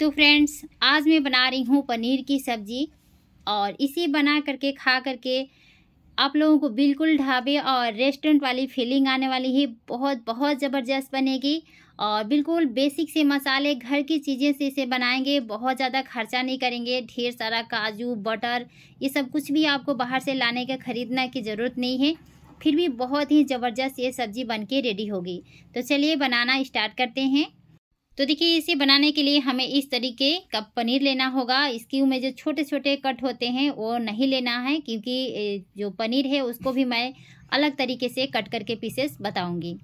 तो फ्रेंड्स आज मैं बना रही हूँ पनीर की सब्ज़ी और इसे बना करके खा करके आप लोगों को बिल्कुल ढाबे और रेस्टोरेंट वाली फीलिंग आने वाली है बहुत बहुत ज़बरदस्त बनेगी और बिल्कुल बेसिक से मसाले घर की चीज़ें से इसे बनाएंगे बहुत ज़्यादा खर्चा नहीं करेंगे ढेर सारा काजू बटर ये सब कुछ भी आपको बाहर से लाने का ख़रीदना की ज़रूरत नहीं है फिर भी बहुत ही ज़बरदस्त ये सब्ज़ी बन के रेडी होगी तो चलिए बनाना स्टार्ट करते हैं तो देखिए इसे बनाने के लिए हमें इस तरीके का पनीर लेना होगा इसकी में जो छोटे छोटे कट होते हैं वो नहीं लेना है क्योंकि जो पनीर है उसको भी मैं अलग तरीके से कट करके पीसेस बताऊंगी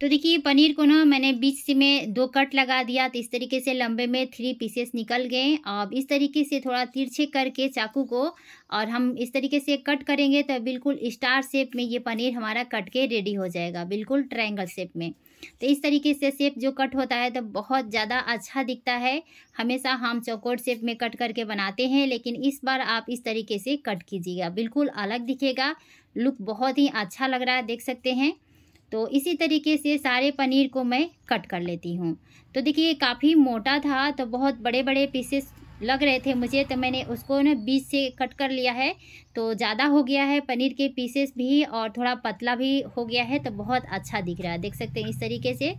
तो देखिए पनीर को ना मैंने बीच में दो कट लगा दिया तो इस तरीके से लंबे में थ्री पीसेस निकल गए अब इस तरीके से थोड़ा तिरछे करके चाकू को और हम इस तरीके से कट करेंगे तो बिल्कुल स्टार शेप में ये पनीर हमारा कट के रेडी हो जाएगा बिल्कुल ट्रायंगल शेप में तो इस तरीके से शेप जो कट होता है तो बहुत ज़्यादा अच्छा दिखता है हमेशा हम चौकोट शेप में कट करके बनाते हैं लेकिन इस बार आप इस तरीके से कट कीजिएगा बिल्कुल अलग दिखेगा लुक बहुत ही अच्छा लग रहा है देख सकते हैं तो इसी तरीके से सारे पनीर को मैं कट कर लेती हूँ तो देखिए काफ़ी मोटा था तो बहुत बड़े बड़े पीसेस लग रहे थे मुझे तो मैंने उसको ना बीच से कट कर लिया है तो ज़्यादा हो गया है पनीर के पीसेस भी और थोड़ा पतला भी हो गया है तो बहुत अच्छा दिख रहा है देख सकते हैं इस तरीके से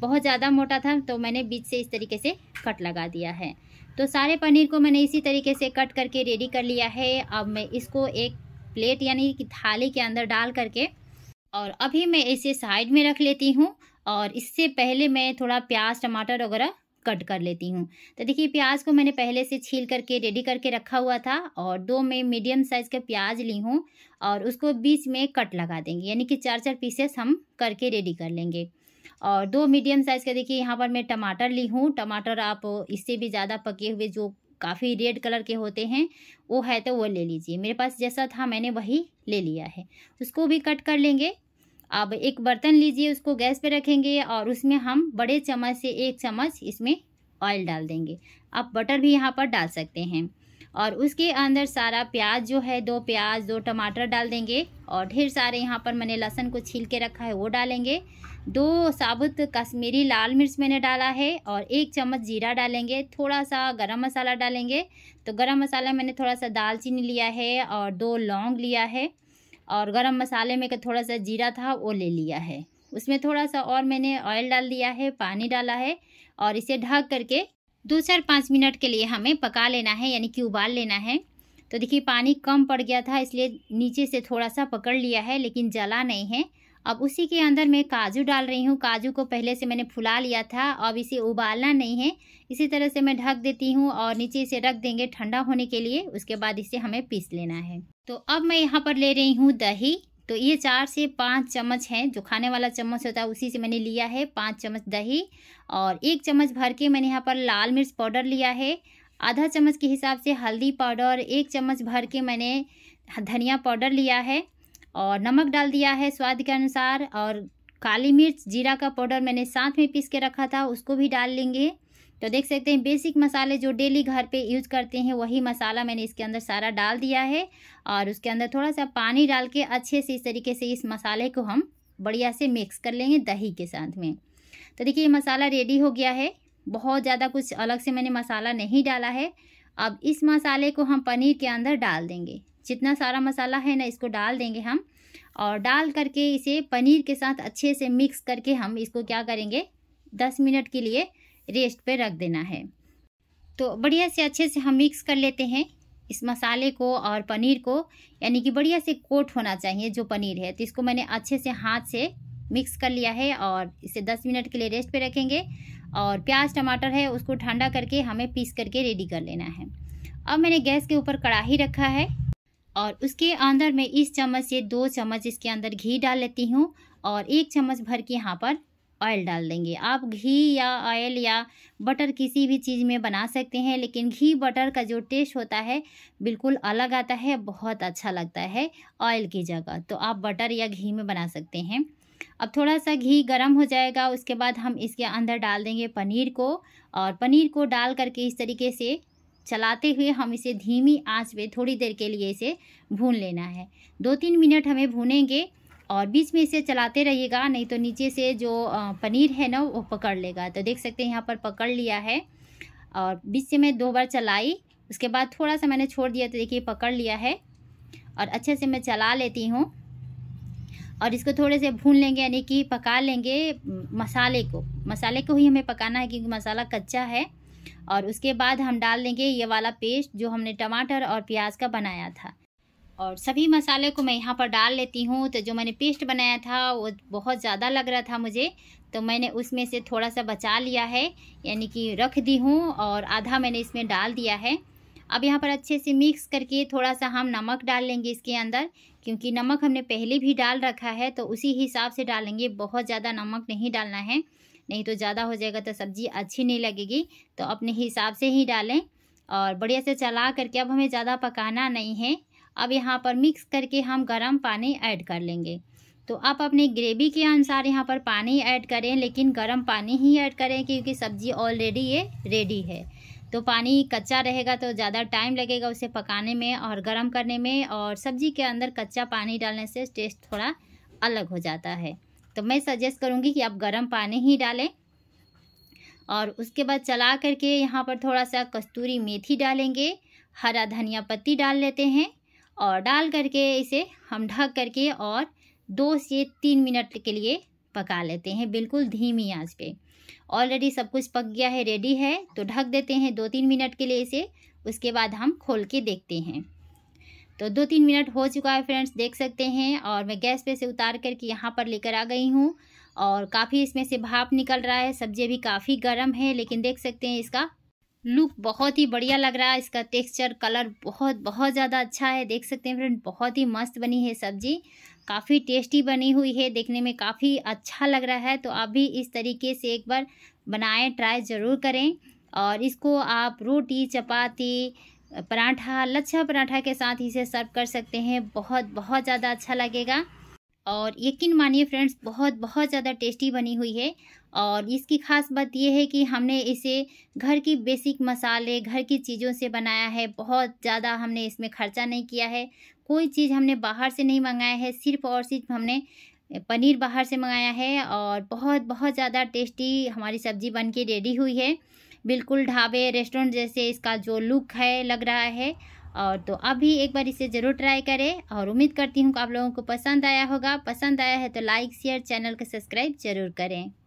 बहुत ज़्यादा मोटा था तो मैंने बीच से इस तरीके से कट लगा दिया है तो सारे पनीर को मैंने इसी तरीके से कट करके रेडी कर लिया है अब मैं इसको एक प्लेट यानी कि थाली के अंदर डाल करके और अभी मैं इसे साइड में रख लेती हूँ और इससे पहले मैं थोड़ा प्याज टमाटर वगैरह कट कर लेती हूँ तो देखिए प्याज को मैंने पहले से छील करके रेडी करके रखा हुआ था और दो में मीडियम साइज़ का प्याज ली हूँ और उसको बीच में कट लगा देंगे यानी कि चार चार पीसेस हम करके रेडी कर लेंगे और दो मीडियम साइज़ का देखिए यहाँ पर मैं टमाटर ली हूँ टमाटर आप इससे भी ज़्यादा पके हुए जो काफ़ी रेड कलर के होते हैं वो है तो वो ले लीजिए मेरे पास जैसा था मैंने वही ले लिया है उसको भी कट कर लेंगे अब एक बर्तन लीजिए उसको गैस पे रखेंगे और उसमें हम बड़े चम्मच से एक चम्मच इसमें ऑयल डाल देंगे आप बटर भी यहाँ पर डाल सकते हैं और उसके अंदर सारा प्याज जो है दो प्याज दो टमाटर डाल देंगे और ढेर सारे यहाँ पर मैंने लहसुन को छील के रखा है वो डालेंगे दो साबुत कश्मीरी लाल मिर्च मैंने डाला है और एक चम्मच जीरा डालेंगे थोड़ा सा गरम मसाला डालेंगे तो गरम मसाला मैंने थोड़ा सा दालचीनी लिया है और दो लौंग लिया है और गरम मसाले में थोड़ा सा जीरा था वो ले लिया है उसमें थोड़ा सा और मैंने ऑयल डाल दिया है पानी डाला है और इसे ढक करके दो चार पाँच मिनट के लिए हमें पका लेना है यानी कि उबाल लेना है तो देखिए पानी कम पड़ गया था इसलिए नीचे से थोड़ा सा पकड़ लिया है लेकिन जला नहीं है अब उसी के अंदर मैं काजू डाल रही हूँ काजू को पहले से मैंने फुला लिया था अब इसे उबालना नहीं है इसी तरह से मैं ढक देती हूँ और नीचे इसे रख देंगे ठंडा होने के लिए उसके बाद इसे हमें पीस लेना है तो अब मैं यहाँ पर ले रही हूँ दही तो ये चार से पाँच चम्मच हैं जो खाने वाला चम्मच होता है उसी से मैंने लिया है पाँच चम्मच दही और एक चम्मच भर के मैंने यहाँ पर लाल मिर्च पाउडर लिया है आधा चम्मच के हिसाब से हल्दी पाउडर एक चम्मच भर के मैंने धनिया पाउडर लिया है और नमक डाल दिया है स्वाद के अनुसार और काली मिर्च जीरा का पाउडर मैंने साथ में पीस के रखा था उसको भी डाल लेंगे तो देख सकते हैं बेसिक मसाले जो डेली घर पे यूज करते हैं वही मसाला मैंने इसके अंदर सारा डाल दिया है और उसके अंदर थोड़ा सा पानी डाल के अच्छे से इस तरीके से इस मसाले को हम बढ़िया से मिक्स कर लेंगे दही के साथ में तो देखिए ये मसाला रेडी हो गया है बहुत ज़्यादा कुछ अलग से मैंने मसाला नहीं डाला है अब इस मसाले को हम पनीर के अंदर डाल देंगे जितना सारा मसाला है ना इसको डाल देंगे हम और डाल करके इसे पनीर के साथ अच्छे से मिक्स करके हम इसको क्या करेंगे दस मिनट के लिए रेस्ट पे रख देना है तो बढ़िया से अच्छे से हम मिक्स कर लेते हैं इस मसाले को और पनीर को यानी कि बढ़िया से कोट होना चाहिए जो पनीर है तो इसको मैंने अच्छे से हाथ से मिक्स कर लिया है और इसे दस मिनट के लिए रेस्ट पर रखेंगे और प्याज टमाटर है उसको ठंडा करके हमें पीस करके रेडी कर लेना है अब मैंने गैस के ऊपर कढ़ाही रखा है और उसके अंदर मैं इस चम्मच से दो चम्मच इसके अंदर घी डाल लेती हूँ और एक चम्मच भर के यहाँ पर ऑयल डाल देंगे आप घी या ऑयल या बटर किसी भी चीज़ में बना सकते हैं लेकिन घी बटर का जो टेस्ट होता है बिल्कुल अलग आता है बहुत अच्छा लगता है ऑयल की जगह तो आप बटर या घी में बना सकते हैं अब थोड़ा सा घी गर्म हो जाएगा उसके बाद हम इसके अंदर डाल देंगे पनीर को और पनीर को डाल करके इस तरीके से चलाते हुए हम इसे धीमी आंच पे थोड़ी देर के लिए इसे भून लेना है दो तीन मिनट हमें भूनेंगे और बीच में इसे चलाते रहिएगा नहीं तो नीचे से जो पनीर है ना वो पकड़ लेगा तो देख सकते हैं यहाँ पर पकड़ लिया है और बीच से मैं दो बार चलाई उसके बाद थोड़ा सा मैंने छोड़ दिया तो देखिए पकड़ लिया है और अच्छे से मैं चला लेती हूँ और इसको थोड़े से भून लेंगे यानी कि पका लेंगे मसाले को मसाले को ही हमें पकाना है क्योंकि मसाला कच्चा है और उसके बाद हम डाल देंगे ये वाला पेस्ट जो हमने टमाटर और प्याज का बनाया था और सभी मसाले को मैं यहाँ पर डाल लेती हूँ तो जो मैंने पेस्ट बनाया था वो बहुत ज़्यादा लग रहा था मुझे तो मैंने उसमें से थोड़ा सा बचा लिया है यानी कि रख दी हूँ और आधा मैंने इसमें डाल दिया है अब यहाँ पर अच्छे से मिक्स करके थोड़ा सा हम नमक डाल लेंगे इसके अंदर क्योंकि नमक हमने पहले भी डाल रखा है तो उसी हिसाब से डालेंगे बहुत ज़्यादा नमक नहीं डालना है नहीं तो ज़्यादा हो जाएगा तो सब्ज़ी अच्छी नहीं लगेगी तो अपने हिसाब से ही डालें और बढ़िया से चला करके अब हमें ज़्यादा पकाना नहीं है अब यहाँ पर मिक्स करके हम गर्म पानी ऐड कर लेंगे तो आप अपने ग्रेवी के अनुसार यहाँ पर पानी ऐड करें लेकिन गर्म पानी ही ऐड करें क्योंकि सब्ज़ी ऑलरेडी ये रेडी है तो पानी कच्चा रहेगा तो ज़्यादा टाइम लगेगा उसे पकाने में और गर्म करने में और सब्ज़ी के अंदर कच्चा पानी डालने से टेस्ट थोड़ा अलग हो जाता है तो मैं सजेस्ट करूँगी कि आप गर्म पानी ही डालें और उसके बाद चला करके यहाँ पर थोड़ा सा कस्तूरी मेथी डालेंगे हरा धनिया पत्ती डाल लेते हैं और डाल करके इसे हम ढक करके और दो से तीन मिनट के लिए पका लेते हैं बिल्कुल धीमी आंच पे ऑलरेडी सब कुछ पक गया है रेडी है तो ढक देते हैं दो तीन मिनट के लिए इसे उसके बाद हम खोल के देखते हैं तो दो तीन मिनट हो चुका है फ्रेंड्स देख सकते हैं और मैं गैस पे से उतार करके यहाँ पर लेकर आ गई हूँ और काफ़ी इसमें से भाप निकल रहा है सब्जी भी काफ़ी गर्म है लेकिन देख सकते हैं इसका लुक बहुत ही बढ़िया लग रहा है इसका टेक्सचर कलर बहुत बहुत ज़्यादा अच्छा है देख सकते हैं फ्रेंड बहुत ही मस्त बनी है सब्जी काफ़ी टेस्टी बनी हुई है देखने में काफ़ी अच्छा लग रहा है तो आप भी इस तरीके से एक बार बनाएं ट्राई ज़रूर करें और इसको आप रोटी चपाती पराठा लच्छा पराठा के साथ इसे सर्व कर सकते हैं बहुत बहुत ज़्यादा अच्छा लगेगा और यकीन मानिए फ्रेंड्स बहुत बहुत ज़्यादा टेस्टी बनी हुई है और इसकी खास बात यह है कि हमने इसे घर की बेसिक मसाले घर की चीज़ों से बनाया है बहुत ज़्यादा हमने इसमें खर्चा नहीं किया है कोई चीज़ हमने बाहर से नहीं मंगाया है सिर्फ और सिर्फ हमने पनीर बाहर से मंगाया है और बहुत बहुत ज़्यादा टेस्टी हमारी सब्ज़ी बन के रेडी हुई है बिल्कुल ढाबे रेस्टोरेंट जैसे इसका जो लुक है लग रहा है और तो आप भी एक बार इसे ज़रूर ट्राई करें और उम्मीद करती हूँ कि आप लोगों को पसंद आया होगा पसंद आया है तो लाइक शेयर चैनल को सब्सक्राइब जरूर करें